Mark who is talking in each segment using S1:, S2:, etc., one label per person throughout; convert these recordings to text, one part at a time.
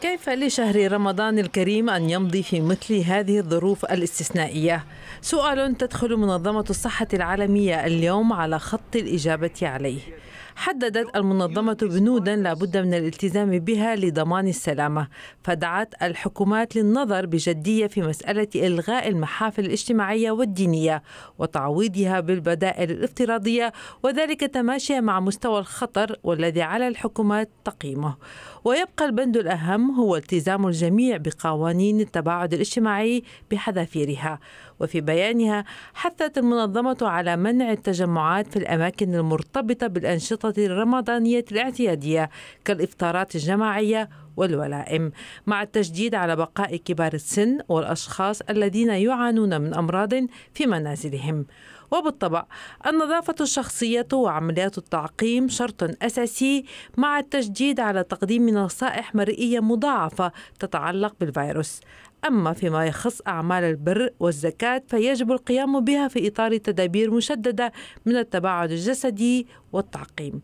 S1: كيف لشهر رمضان الكريم أن يمضي في مثل هذه الظروف الاستثنائية؟ سؤال تدخل منظمة الصحة العالمية اليوم على خط الإجابة عليه حددت المنظمة بنودا لابد من الالتزام بها لضمان السلامة فدعت الحكومات للنظر بجدية في مسألة إلغاء المحافل الاجتماعية والدينية وتعويضها بالبدائل الافتراضية وذلك تماشيا مع مستوى الخطر والذي على الحكومات تقييمه ويبقى البند الأهم هو التزام الجميع بقوانين التباعد الاجتماعي بحذافيرها وفي بيانها حثت المنظمة على منع التجمعات في الأماكن المرتبطة بالأنشطة الرمضانية الاعتيادية كالإفطارات الجماعية والولائم مع التشديد على بقاء كبار السن والأشخاص الذين يعانون من أمراض في منازلهم وبالطبع النظافة الشخصية وعمليات التعقيم شرط أساسي مع التشديد على تقديم نصائح مرئية مضاعفة تتعلق بالفيروس أما فيما يخص أعمال البر والزكاة فيجب القيام بها في إطار تدابير مشددة من التباعد الجسدي والتعقيم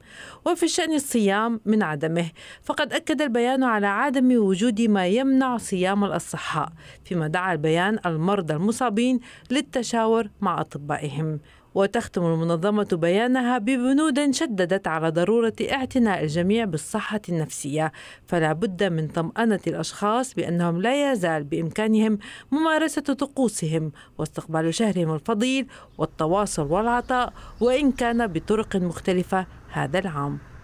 S1: وفي شأن الصيام من عدمه فقد أكد البيان على عدم وجود ما يمنع صيام الأصحاء فيما دعا البيان المرضى المصابين للتشاور مع أطبائهم وتختم المنظمة بيانها ببنود شددت على ضرورة اعتناء الجميع بالصحة النفسية فلا بد من طمأنة الأشخاص بأنهم لا يزال بإمكانهم ممارسة طقوسهم واستقبال شهرهم الفضيل والتواصل والعطاء وإن كان بطرق مختلفة هذا العام